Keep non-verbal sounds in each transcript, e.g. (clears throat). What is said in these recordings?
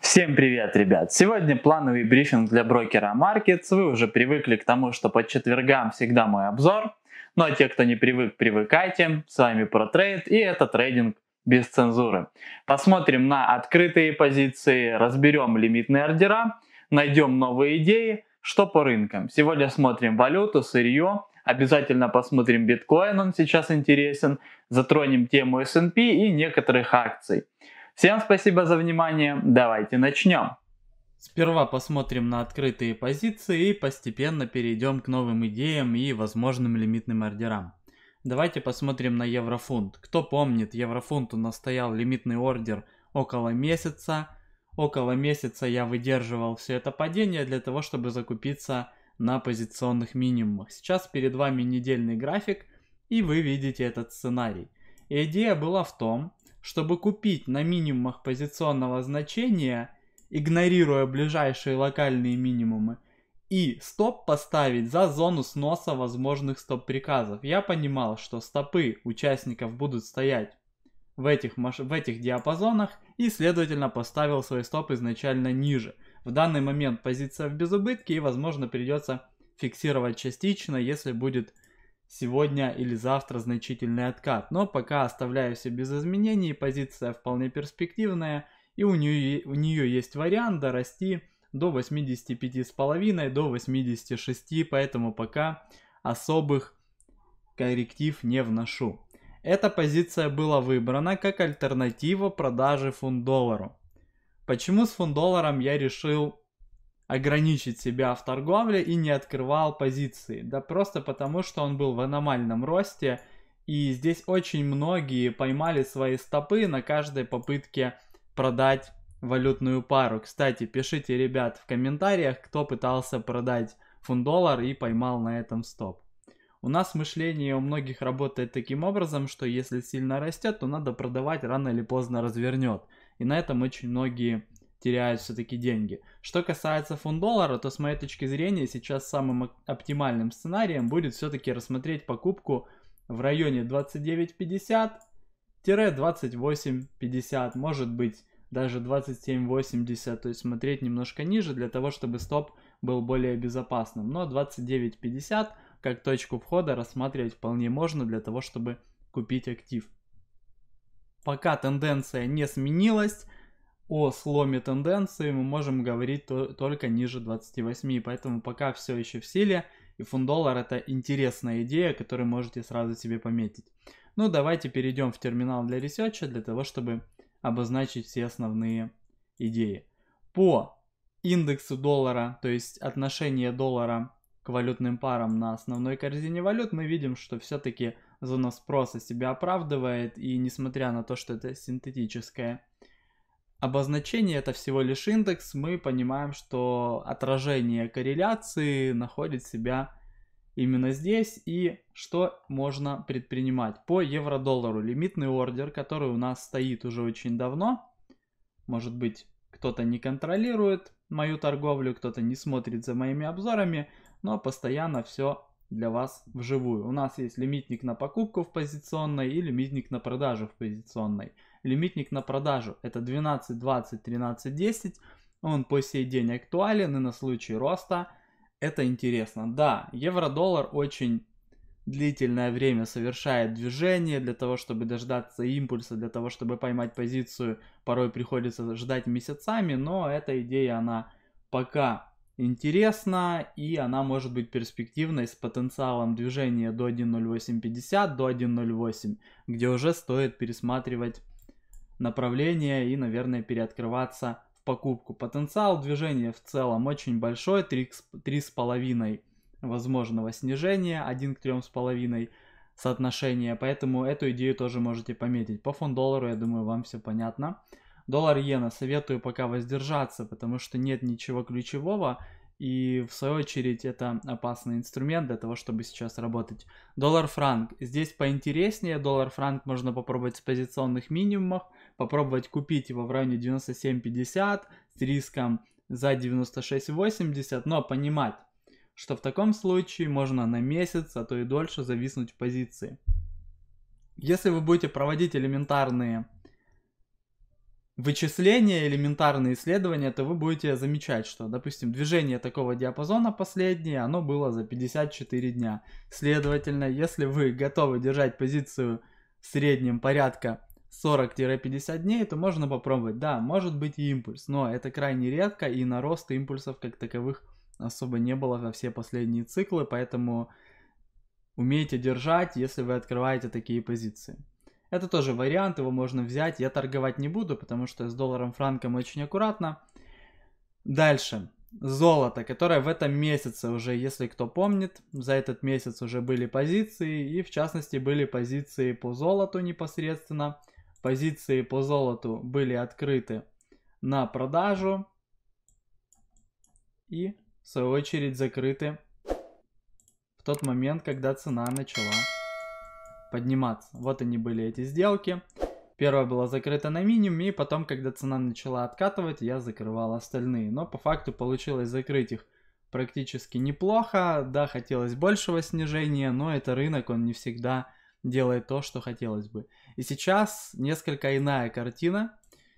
Всем привет, ребят! Сегодня плановый брифинг для брокера Markets. Вы уже привыкли к тому, что по четвергам всегда мой обзор. Ну а те, кто не привык, привыкайте. С вами ProTrade и это трейдинг без цензуры. Посмотрим на открытые позиции, разберем лимитные ордера, найдем новые идеи, что по рынкам? Сегодня смотрим валюту, сырье, обязательно посмотрим биткоин, он сейчас интересен, затронем тему S&P и некоторых акций. Всем спасибо за внимание, давайте начнем. Сперва посмотрим на открытые позиции и постепенно перейдем к новым идеям и возможным лимитным ордерам. Давайте посмотрим на еврофунт. Кто помнит, еврофунт настоял лимитный ордер около месяца, около месяца я выдерживал все это падение для того, чтобы закупиться на позиционных минимумах. Сейчас перед вами недельный график, и вы видите этот сценарий. идея была в том, чтобы купить на минимумах позиционного значения, игнорируя ближайшие локальные минимумы, и стоп поставить за зону сноса возможных стоп-приказов. Я понимал, что стопы участников будут стоять в этих, в этих диапазонах и, следовательно, поставил свой стоп изначально ниже. В данный момент позиция в безубытке и, возможно, придется фиксировать частично, если будет сегодня или завтра значительный откат. Но пока оставляю все без изменений, позиция вполне перспективная и у нее, у нее есть вариант дорасти до 85,5, до 86, поэтому пока особых корректив не вношу. Эта позиция была выбрана как альтернатива продаже фунт-доллару. Почему с фунт-долларом я решил ограничить себя в торговле и не открывал позиции? Да просто потому, что он был в аномальном росте, и здесь очень многие поймали свои стопы на каждой попытке продать валютную пару. Кстати, пишите, ребят, в комментариях, кто пытался продать фунт-доллар и поймал на этом стоп. У нас мышление у многих работает таким образом, что если сильно растет, то надо продавать, рано или поздно развернет. И на этом очень многие теряют все-таки деньги. Что касается фунт-доллара, то с моей точки зрения сейчас самым оптимальным сценарием будет все-таки рассмотреть покупку в районе 29.50-28.50, может быть даже 27.80, то есть смотреть немножко ниже для того, чтобы стоп был более безопасным. Но 29.50 как точку входа рассматривать вполне можно для того, чтобы купить актив. Пока тенденция не сменилась, о сломе тенденции мы можем говорить то- только ниже 28, поэтому пока все еще в силе, и фунт-доллар это интересная идея, которую можете сразу себе пометить. Ну давайте перейдем в терминал для ресерча, для того, чтобы обозначить все основные идеи. По индексу доллара, то есть отношение доллара к валютным парам на основной корзине валют, мы видим, что все-таки зона спроса себя оправдывает, и несмотря на то, что это синтетическое обозначение, это всего лишь индекс, мы понимаем, что отражение корреляции находит себя именно здесь, и что можно предпринимать. По евро-доллару лимитный ордер, который у нас стоит уже очень давно, может быть, кто-то не контролирует мою торговлю, кто-то не смотрит за моими обзорами, но постоянно все для вас вживую. У нас есть лимитник на покупку в позиционной и лимитник на продажу в позиционной. Лимитник на продажу это 12, 20, 13, 10. Он по сей день актуален и на случай роста это интересно. Да, евро-доллар очень длительное время совершает движение, для того, чтобы дождаться импульса, для того, чтобы поймать позицию, порой приходится ждать месяцами, но эта идея, она пока интересна, и она может быть перспективной с потенциалом движения до 1.0850, до 1.08, где уже стоит пересматривать направление и, наверное, переоткрываться в покупку. Потенциал движения в целом очень большой, 3,5 возможного снижения, 1 к 3,5 соотношения, поэтому эту идею тоже можете пометить. По фонд доллару я думаю, вам все понятно. Доллар-иена советую пока воздержаться, потому что нет ничего ключевого, и в свою очередь это опасный инструмент для того, чтобы сейчас работать. Доллар-франк. Здесь поинтереснее. Доллар-франк можно попробовать с позиционных минимумов, попробовать купить его в районе 97.50 с риском за 96.80, но понимать, что в таком случае можно на месяц, а то и дольше зависнуть в позиции. Если вы будете проводить элементарные вычисления, элементарные исследования, то вы будете замечать, что, допустим, движение такого диапазона последнее, оно было за 54 дня. Следовательно, если вы готовы держать позицию в среднем порядка 40-50 дней, то можно попробовать. Да, может быть и импульс, но это крайне редко, и на рост импульсов как таковых особо не было во все последние циклы, поэтому умейте держать, если вы открываете такие позиции. Это тоже вариант, его можно взять. Я торговать не буду, потому что с долларом франком очень аккуратно. Дальше. Золото, которое в этом месяце уже, если кто помнит, за этот месяц уже были позиции, и в частности были позиции по золоту непосредственно. Позиции по золоту были открыты на продажу и в свою очередь закрыты в тот момент, когда цена начала подниматься. Вот они были эти сделки. Первая была закрыта на минимуме, и потом, когда цена начала откатывать, я закрывал остальные. Но по факту получилось закрыть их практически неплохо. Да, хотелось большего снижения, но это рынок, он не всегда делает то, что хотелось бы. И сейчас несколько иная картина.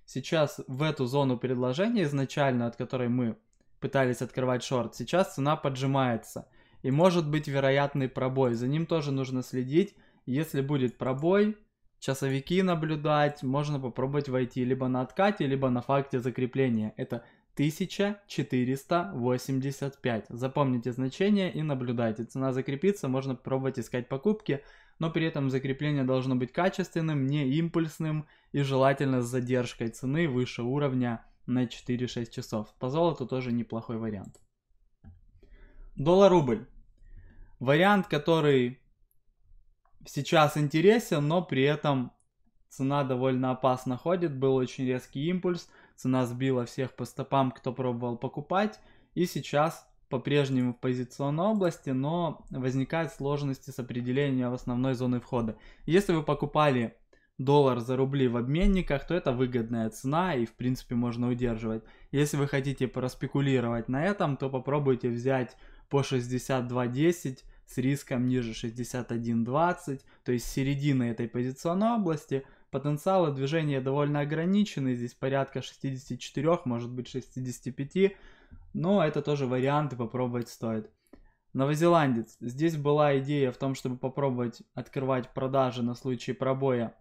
Сейчас в эту зону предложения изначально, от которой мы пытались открывать шорт, сейчас цена поджимается. И может быть вероятный пробой, за ним тоже нужно следить если будет пробой, часовики наблюдать, можно попробовать войти либо на откате, либо на факте закрепления. Это 1485. Запомните значение и наблюдайте. Цена закрепится, можно пробовать искать покупки, но при этом закрепление должно быть качественным, не импульсным и желательно с задержкой цены выше уровня на 4-6 часов. По золоту тоже неплохой вариант. Доллар-рубль. Вариант, который сейчас интересен, но при этом цена довольно опасно ходит. Был очень резкий импульс, цена сбила всех по стопам, кто пробовал покупать. И сейчас по-прежнему в позиционной области, но возникают сложности с определением основной зоны входа. Если вы покупали доллар за рубли в обменниках, то это выгодная цена и в принципе можно удерживать. Если вы хотите проспекулировать на этом, то попробуйте взять по 62.10 с риском ниже 61.20, то есть середины этой позиционной области. Потенциалы движения довольно ограничены, здесь порядка 64, может быть 65, но это тоже варианты, попробовать стоит. Новозеландец. Здесь была идея в том, чтобы попробовать открывать продажи на случай пробоя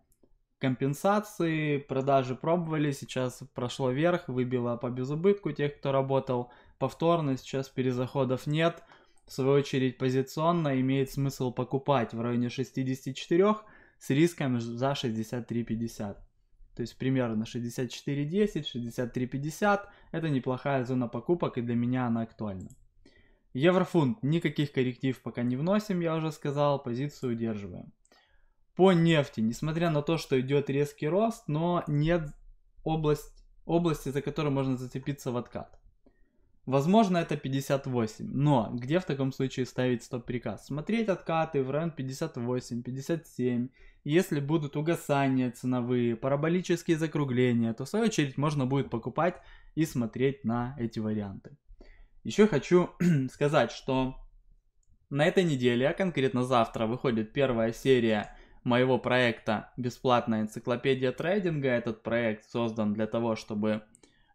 компенсации, продажи пробовали, сейчас прошло вверх, выбило по безубытку тех, кто работал повторно, сейчас перезаходов нет – в свою очередь, позиционно имеет смысл покупать в районе 64 с риском за 63.50. То есть примерно 64.10, 63.50 это неплохая зона покупок и для меня она актуальна. Еврофунт, никаких корректив пока не вносим, я уже сказал, позицию удерживаем. По нефти, несмотря на то, что идет резкий рост, но нет область, области, за которую можно зацепиться в откат. Возможно, это 58, но где в таком случае ставить стоп-приказ? Смотреть откаты в район 58, 57. Если будут угасания ценовые, параболические закругления, то в свою очередь можно будет покупать и смотреть на эти варианты. Еще хочу (clears throat) сказать, что на этой неделе, а конкретно завтра, выходит первая серия моего проекта «Бесплатная энциклопедия трейдинга». Этот проект создан для того, чтобы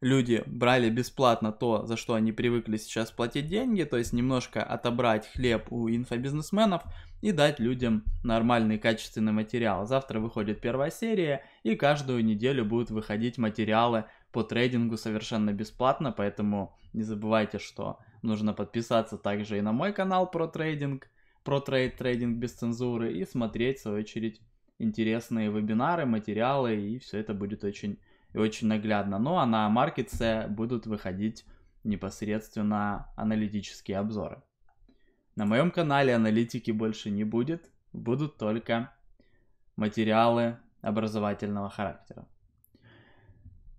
люди брали бесплатно то, за что они привыкли сейчас платить деньги, то есть немножко отобрать хлеб у инфобизнесменов и дать людям нормальный качественный материал. Завтра выходит первая серия, и каждую неделю будут выходить материалы по трейдингу совершенно бесплатно, поэтому не забывайте, что нужно подписаться также и на мой канал про трейдинг, про трейд, трейдинг без цензуры и смотреть, в свою очередь, интересные вебинары, материалы, и все это будет очень и очень наглядно. Ну а на маркетсе будут выходить непосредственно аналитические обзоры. На моем канале аналитики больше не будет, будут только материалы образовательного характера.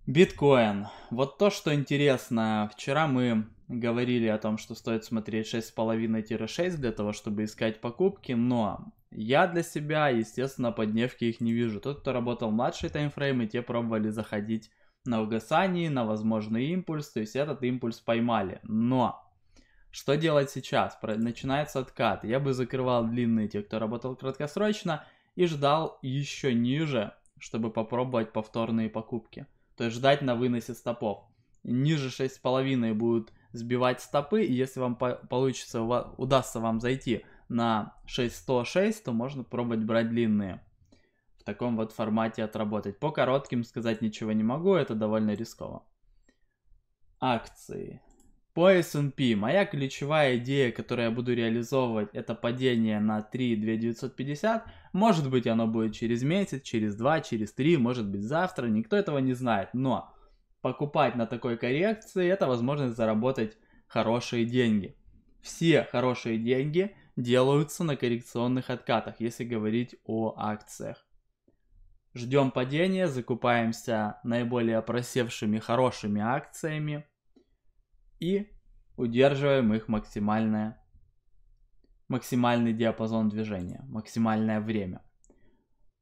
Биткоин. Вот то, что интересно. Вчера мы говорили о том, что стоит смотреть 6,5-6 для того, чтобы искать покупки, но я для себя, естественно, по дневке их не вижу. Тот, кто работал в младший таймфрейм, те пробовали заходить на угасании, на возможный импульс, то есть этот импульс поймали. Но что делать сейчас? Начинается откат. Я бы закрывал длинные, те, кто работал краткосрочно, и ждал еще ниже, чтобы попробовать повторные покупки то есть ждать на выносе стопов. Ниже 6,5 будут сбивать стопы, и если вам получится, удастся вам зайти на 6106, то можно пробовать брать длинные. В таком вот формате отработать. По коротким сказать ничего не могу, это довольно рисково. Акции. По S&P моя ключевая идея, которую я буду реализовывать, это падение на 3 2950. Может быть оно будет через месяц, через два, через три, может быть завтра, никто этого не знает. Но покупать на такой коррекции это возможность заработать хорошие деньги. Все хорошие деньги делаются на коррекционных откатах, если говорить о акциях. Ждем падения, закупаемся наиболее просевшими хорошими акциями, и удерживаем их максимальное, максимальный диапазон движения, максимальное время.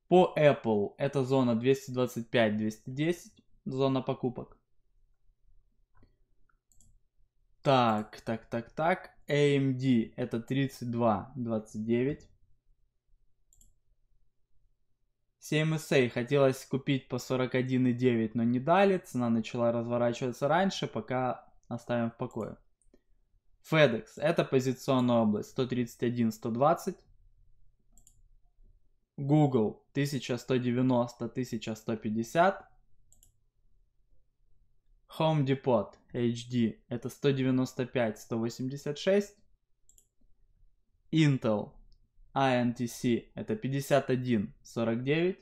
По Apple это зона 225-210, зона покупок. Так, так, так, так. AMD это 32-29. CMSA хотелось купить по 41,9, но не дали. Цена начала разворачиваться раньше, пока оставим в покое. FedEx – это позиционная область 131-120. Google 1190-1150. Home Depot HD – это 195-186. Intel INTC – это 51-49.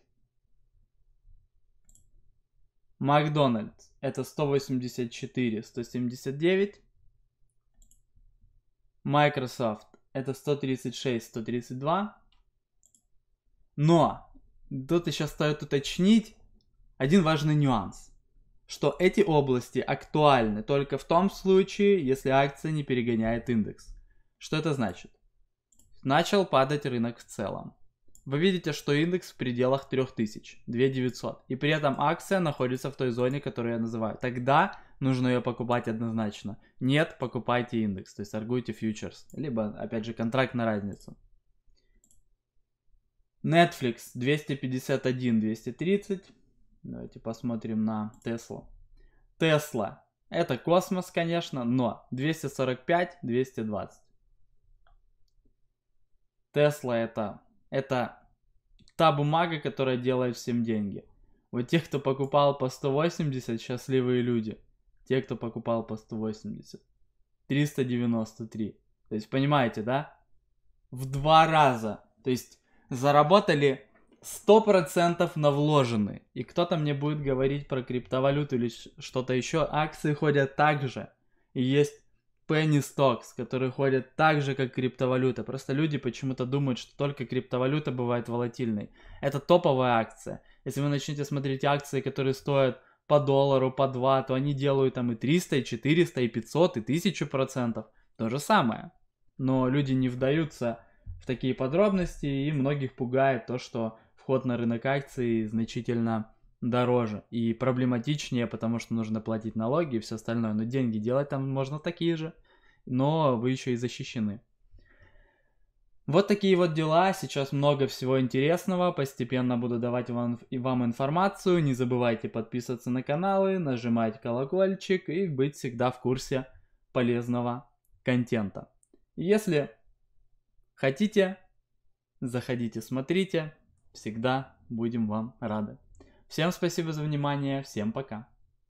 Макдональдс это 184, 179. Microsoft это 136, 132. Но тут еще стоит уточнить один важный нюанс, что эти области актуальны только в том случае, если акция не перегоняет индекс. Что это значит? Начал падать рынок в целом. Вы видите, что индекс в пределах 3000, 2900, и при этом акция находится в той зоне, которую я называю. Тогда нужно ее покупать однозначно. Нет, покупайте индекс, то есть торгуйте фьючерс, либо, опять же, контракт на разницу. Netflix 251, 230. Давайте посмотрим на Tesla. Tesla. Это космос, конечно, но 245, 220. Tesla это, это та бумага, которая делает всем деньги. Вот те, кто покупал по 180, счастливые люди. Те, кто покупал по 180. 393. То есть, понимаете, да? В два раза. То есть, заработали 100% на вложенные. И кто-то мне будет говорить про криптовалюту или что-то еще. Акции ходят так же. И есть penny stocks, которые ходят так же, как криптовалюта. Просто люди почему-то думают, что только криптовалюта бывает волатильной. Это топовая акция. Если вы начнете смотреть акции, которые стоят по доллару, по два, то они делают там и 300, и 400, и 500, и 1000 процентов. То же самое. Но люди не вдаются в такие подробности, и многих пугает то, что вход на рынок акций значительно дороже и проблематичнее, потому что нужно платить налоги и все остальное. Но деньги делать там можно такие же, но вы еще и защищены. Вот такие вот дела, сейчас много всего интересного, постепенно буду давать вам, вам информацию, не забывайте подписываться на каналы, нажимать колокольчик и быть всегда в курсе полезного контента. Если хотите, заходите, смотрите, всегда будем вам рады. Всем спасибо за внимание, всем пока.